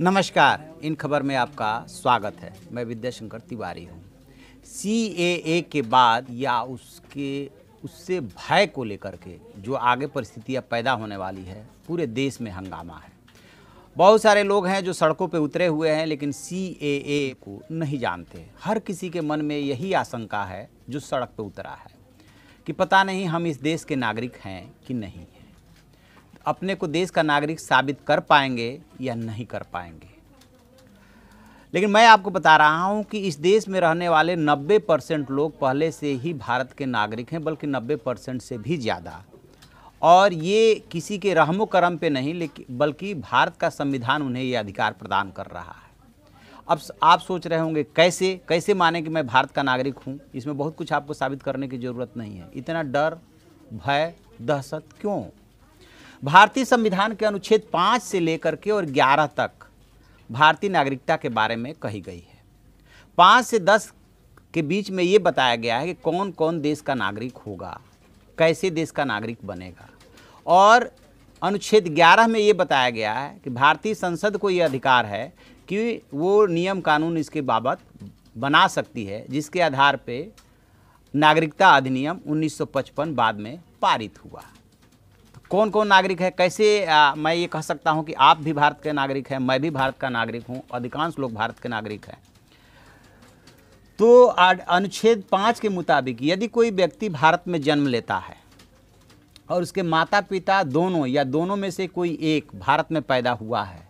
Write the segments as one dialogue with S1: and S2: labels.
S1: नमस्कार इन खबर में आपका स्वागत है मैं विद्याशंकर तिवारी हूँ सी ए के बाद या उसके उससे भय को लेकर के जो आगे परिस्थितियाँ पैदा होने वाली है पूरे देश में हंगामा है बहुत सारे लोग हैं जो सड़कों पर उतरे हुए हैं लेकिन सी ए ए को नहीं जानते हर किसी के मन में यही आशंका है जो सड़क पर उतरा है कि पता नहीं हम इस देश के नागरिक हैं कि नहीं अपने को देश का नागरिक साबित कर पाएंगे या नहीं कर पाएंगे लेकिन मैं आपको बता रहा हूं कि इस देश में रहने वाले 90 परसेंट लोग पहले से ही भारत के नागरिक हैं बल्कि 90 परसेंट से भी ज़्यादा और ये किसी के रहमो करम पे नहीं लेकिन बल्कि भारत का संविधान उन्हें ये अधिकार प्रदान कर रहा है अब आप सोच रहे होंगे कैसे कैसे माने कि मैं भारत का नागरिक हूँ इसमें बहुत कुछ आपको साबित करने की ज़रूरत नहीं है इतना डर भय दहशत क्यों भारतीय संविधान के अनुच्छेद पाँच से लेकर के और ग्यारह तक भारतीय नागरिकता के बारे में कही गई है पाँच से दस के बीच में ये बताया गया है कि कौन कौन देश का नागरिक होगा कैसे देश का नागरिक बनेगा और अनुच्छेद 11 में ये बताया गया है कि भारतीय संसद को ये अधिकार है कि वो नियम कानून इसके बाबत बना सकती है जिसके आधार पे नागरिकता अधिनियम 1955 बाद में पारित हुआ कौन कौन नागरिक है कैसे आ, मैं ये कह सकता हूँ कि आप भी भारत के नागरिक हैं मैं भी भारत का नागरिक हूँ अधिकांश लोग भारत के नागरिक हैं तो अनुच्छेद पाँच के मुताबिक यदि कोई व्यक्ति भारत में जन्म लेता है और उसके माता पिता दोनों या दोनों में से कोई एक भारत में पैदा हुआ है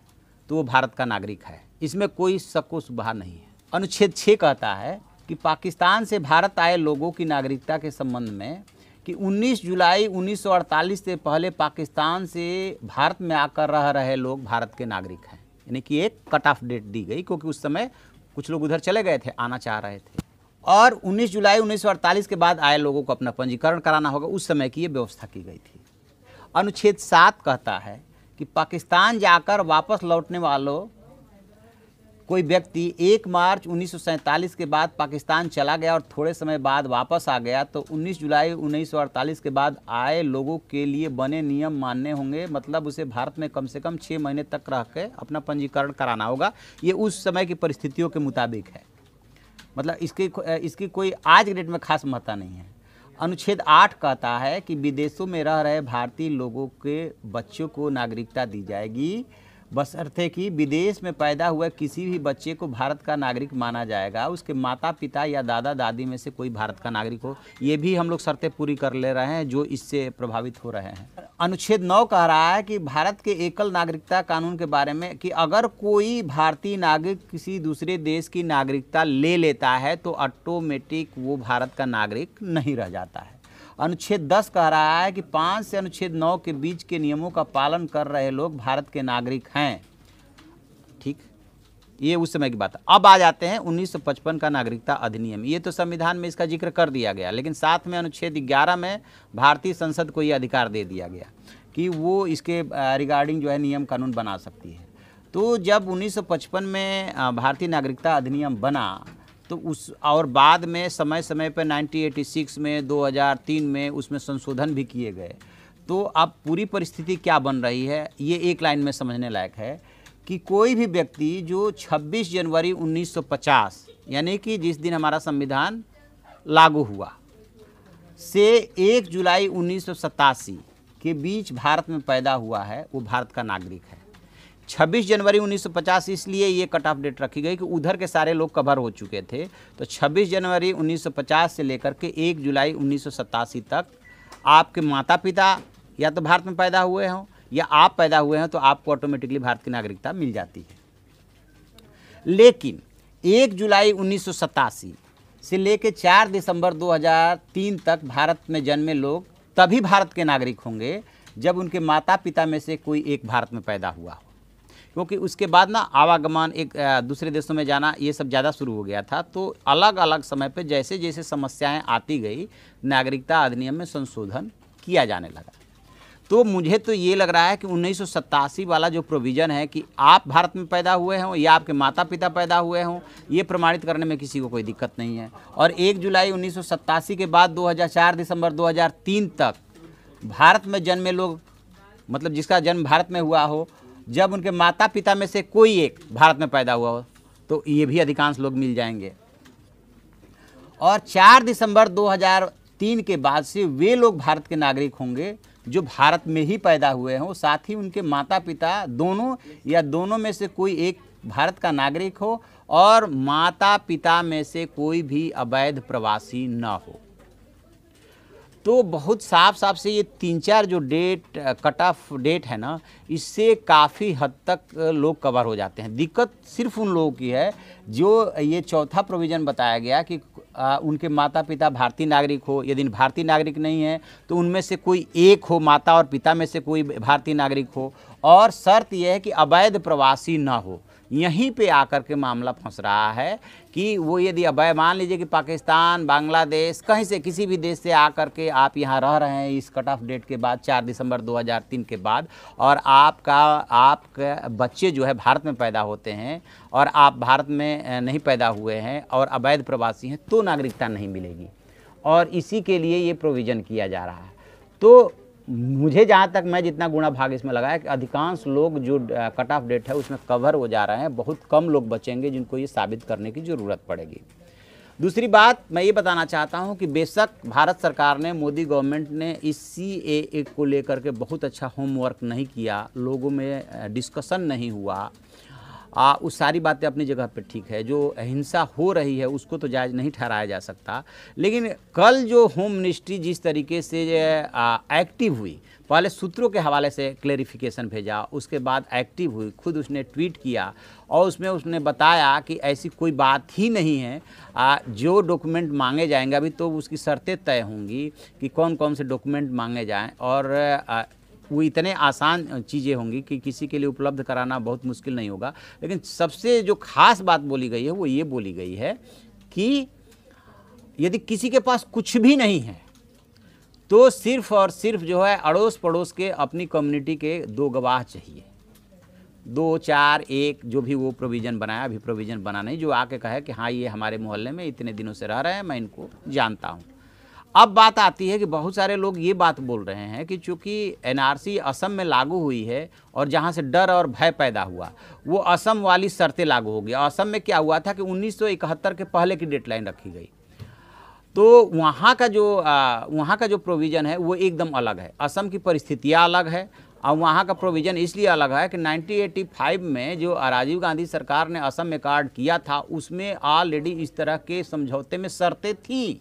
S1: तो वो भारत का नागरिक है इसमें कोई शको सुबह नहीं है अनुच्छेद छः कहता है कि पाकिस्तान से भारत आए लोगों की नागरिकता के संबंध में कि 19 जुलाई 1948 से पहले पाकिस्तान से भारत में आकर रह रहे लोग भारत के नागरिक हैं यानी कि एक कट ऑफ डेट दी गई क्योंकि उस समय कुछ लोग उधर चले गए थे आना चाह रहे थे और 19 जुलाई 1948 के बाद आए लोगों को अपना पंजीकरण कराना होगा उस समय की ये व्यवस्था की गई थी अनुच्छेद सात कहता है कि पाकिस्तान जाकर वापस लौटने वालों कोई व्यक्ति एक मार्च उन्नीस के बाद पाकिस्तान चला गया और थोड़े समय बाद वापस आ गया तो 19 जुलाई उन्नीस के बाद आए लोगों के लिए बने नियम मानने होंगे मतलब उसे भारत में कम से कम छः महीने तक रह के अपना पंजीकरण कराना होगा ये उस समय की परिस्थितियों के मुताबिक है मतलब इसकी इसकी कोई आज के डेट में खास महत्ता नहीं है अनुच्छेद आठ कहता है कि विदेशों में रह रहे भारतीय लोगों के बच्चों को नागरिकता दी जाएगी बशर्ते कि विदेश में पैदा हुआ किसी भी बच्चे को भारत का नागरिक माना जाएगा उसके माता पिता या दादा दादी में से कोई भारत का नागरिक हो ये भी हम लोग शर्तें पूरी कर ले रहे हैं जो इससे प्रभावित हो रहे हैं अनुच्छेद नौ कह रहा है कि भारत के एकल नागरिकता कानून के बारे में कि अगर कोई भारतीय नागरिक किसी दूसरे देश की नागरिकता ले लेता है तो ऑटोमेटिक वो भारत का नागरिक नहीं रह जाता है अनुच्छेद 10 कह रहा है कि पाँच से अनुच्छेद 9 के बीच के नियमों का पालन कर रहे लोग भारत के नागरिक हैं ठीक ये उस समय की बात है अब आ जाते हैं 1955 का नागरिकता अधिनियम ये तो संविधान में इसका जिक्र कर दिया गया लेकिन साथ में अनुच्छेद 11 में भारतीय संसद को ये अधिकार दे दिया गया कि वो इसके रिगार्डिंग जो है नियम कानून बना सकती है तो जब 1955 में भारतीय नागरिकता अधिनियम बना तो उस और बाद में समय समय पर 1986 में 2003 में उसमें संशोधन भी किए गए तो अब पूरी परिस्थिति क्या बन रही है ये एक लाइन में समझने लायक है कि कोई भी व्यक्ति जो 26 जनवरी 1950 यानी कि जिस दिन हमारा संविधान लागू हुआ से 1 जुलाई उन्नीस के बीच भारत में पैदा हुआ है वो भारत का नागरिक है 26 जनवरी 1950 इसलिए ये कट ऑफ डेट रखी गई कि उधर के सारे लोग कवर हो चुके थे तो 26 जनवरी 1950 से लेकर के 1 जुलाई उन्नीस तक आपके माता पिता या तो भारत में पैदा हुए हों या आप पैदा हुए हैं तो आपको ऑटोमेटिकली भारत की नागरिकता मिल जाती है लेकिन 1 जुलाई उन्नीस से लेकर चार दिसंबर दो तक भारत में जन्मे लोग तभी भारत के नागरिक होंगे जब उनके माता पिता में से कोई एक भारत में पैदा हुआ हो क्योंकि उसके बाद ना आवागमन एक दूसरे देशों में जाना ये सब ज़्यादा शुरू हो गया था तो अलग अलग समय पर जैसे जैसे समस्याएँ आती गई नागरिकता अधिनियम में संशोधन किया जाने लगा तो मुझे तो ये लग रहा है कि उन्नीस वाला जो प्रोविज़न है कि आप भारत में पैदा हुए हों या आपके माता पिता पैदा हुए हों ये प्रमाणित करने में किसी को कोई दिक्कत नहीं है और 1 जुलाई उन्नीस के बाद 2004 दिसंबर 2003 तक भारत में जन्मे लोग मतलब जिसका जन्म भारत में हुआ हो जब उनके माता पिता में से कोई एक भारत में पैदा हुआ हो तो ये भी अधिकांश लोग मिल जाएंगे और 4 दिसंबर 2003 के बाद से वे लोग भारत के नागरिक होंगे जो भारत में ही पैदा हुए हों साथ ही उनके माता पिता दोनों या दोनों में से कोई एक भारत का नागरिक हो और माता पिता में से कोई भी अवैध प्रवासी न हो तो बहुत साफ साफ से ये तीन चार जो डेट कट ऑफ डेट है ना इससे काफ़ी हद तक लोग कवर हो जाते हैं दिक्कत सिर्फ उन लोगों की है जो ये चौथा प्रोविज़न बताया गया कि आ, उनके माता पिता भारतीय नागरिक हो यदि भारतीय नागरिक नहीं है तो उनमें से कोई एक हो माता और पिता में से कोई भारतीय नागरिक हो और शर्त यह है कि अवैध प्रवासी ना हो यहीं पे आकर के मामला फंस रहा है कि वो यदि अब मान लीजिए कि पाकिस्तान बांग्लादेश कहीं से किसी भी देश से आकर के आप यहाँ रह रहे हैं इस कट ऑफ डेट के बाद चार दिसंबर 2003 के बाद और आपका आपके बच्चे जो है भारत में पैदा होते हैं और आप भारत में नहीं पैदा हुए हैं और अवैध प्रवासी हैं तो नागरिकता नहीं मिलेगी और इसी के लिए ये प्रोविज़न किया जा रहा है तो मुझे जहाँ तक मैं जितना गुणा भाग इसमें लगाया कि अधिकांश लोग जो कट ऑफ डेट है उसमें कवर हो जा रहे हैं बहुत कम लोग बचेंगे जिनको ये साबित करने की ज़रूरत पड़ेगी दूसरी बात मैं ये बताना चाहता हूँ कि बेशक भारत सरकार ने मोदी गवर्नमेंट ने इस सी ए को लेकर के बहुत अच्छा होमवर्क नहीं किया लोगों में डिस्कशन नहीं हुआ आ उस सारी बातें अपनी जगह पर ठीक है जो अहिंसा हो रही है उसको तो जायज़ नहीं ठहराया जा सकता लेकिन कल जो होम मिनिस्ट्री जिस तरीके से एक्टिव हुई पहले सूत्रों के हवाले से क्लेरिफिकेशन भेजा उसके बाद एक्टिव हुई खुद उसने ट्वीट किया और उसमें उसने बताया कि ऐसी कोई बात ही नहीं है आ, जो डॉक्यूमेंट मांगे जाएंगे अभी तो उसकी शर्तें तय होंगी कि कौन कौन से डॉक्यूमेंट मांगे जाएं और आ, वो इतने आसान चीज़ें होंगी कि किसी के लिए उपलब्ध कराना बहुत मुश्किल नहीं होगा लेकिन सबसे जो खास बात बोली गई है वो ये बोली गई है कि यदि किसी के पास कुछ भी नहीं है तो सिर्फ और सिर्फ जो है अड़ोस पड़ोस के अपनी कम्युनिटी के दो गवाह चाहिए दो चार एक जो भी वो प्रोविज़न बनाया अभी प्रोविज़न बना नहीं जो आके कहे कि हाँ ये हमारे मोहल्ले में इतने दिनों से रह रहे हैं मैं इनको जानता हूँ अब बात आती है कि बहुत सारे लोग ये बात बोल रहे हैं कि चूंकि एनआरसी असम में लागू हुई है और जहाँ से डर और भय पैदा हुआ वो असम वाली शर्तें लागू हो गई असम में क्या हुआ था कि 1971 के पहले की डेडलाइन रखी गई तो वहाँ का जो वहाँ का जो प्रोविज़न है वो एकदम अलग है असम की परिस्थितियाँ अलग है और वहाँ का प्रोविज़न इसलिए अलग है कि नाइनटीन में जो राजीव गांधी सरकार ने असम में कार्ड किया था उसमें ऑलरेडी इस तरह के समझौते में शर्तें थीं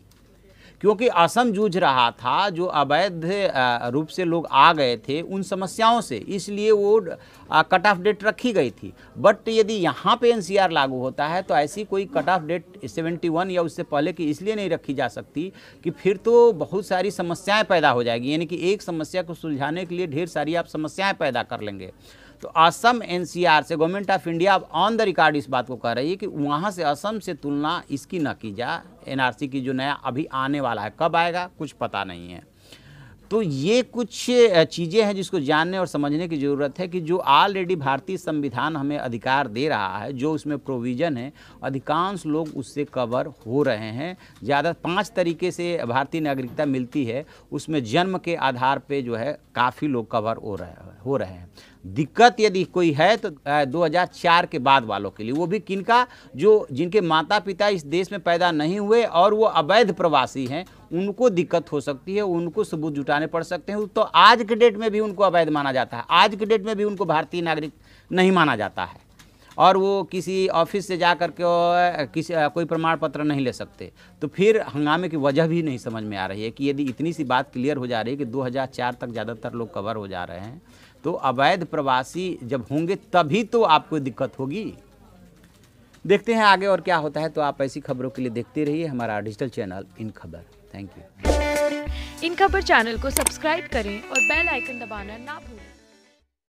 S1: क्योंकि असम जूझ रहा था जो अवैध रूप से लोग आ गए थे उन समस्याओं से इसलिए वो कट ऑफ डेट रखी गई थी बट यदि यहाँ पे एनसीआर लागू होता है तो ऐसी कोई कट ऑफ डेट 71 या उससे पहले की इसलिए नहीं रखी जा सकती कि फिर तो बहुत सारी समस्याएं पैदा हो जाएगी यानी कि एक समस्या को सुलझाने के लिए ढेर सारी आप समस्याएँ पैदा कर लेंगे तो असम एनसीआर से गवर्नमेंट ऑफ इंडिया अब ऑन द रिकॉर्ड इस बात को कह रही है कि वहाँ से असम से तुलना इसकी न की जा एनआरसी की जो नया अभी आने वाला है कब आएगा कुछ पता नहीं है तो ये कुछ चीज़ें हैं जिसको जानने और समझने की ज़रूरत है कि जो ऑलरेडी भारतीय संविधान हमें अधिकार दे रहा है जो उसमें प्रोविज़न है अधिकांश लोग उससे कवर हो रहे हैं ज़्यादा पांच तरीके से भारतीय नागरिकता मिलती है उसमें जन्म के आधार पे जो है काफ़ी लोग कवर हो रहे हो रहे हैं दिक्कत यदि कोई है तो 2004 के बाद वालों के लिए वो भी किनका जो जिनके माता पिता इस देश में पैदा नहीं हुए और वो अवैध प्रवासी हैं उनको दिक्कत हो सकती है उनको सबूत जुटाने पड़ सकते हैं तो आज के डेट में भी उनको अवैध माना जाता है आज के डेट में भी उनको भारतीय नागरिक नहीं माना जाता है और वो किसी ऑफिस से जा कर के किसी कोई प्रमाण पत्र नहीं ले सकते तो फिर हंगामे की वजह भी नहीं समझ में आ रही है कि यदि इतनी सी बात क्लियर हो जा रही है कि 2004 तक ज़्यादातर लोग कवर हो जा रहे हैं तो अवैध प्रवासी जब होंगे तभी तो आपको दिक्कत होगी देखते हैं आगे और क्या होता है तो आप ऐसी खबरों के लिए देखते रहिए हमारा डिजिटल चैनल इन खबर थैंक यू इन खबर चैनल को सब्सक्राइब करें और बेल आइकन दबाना ना भूलें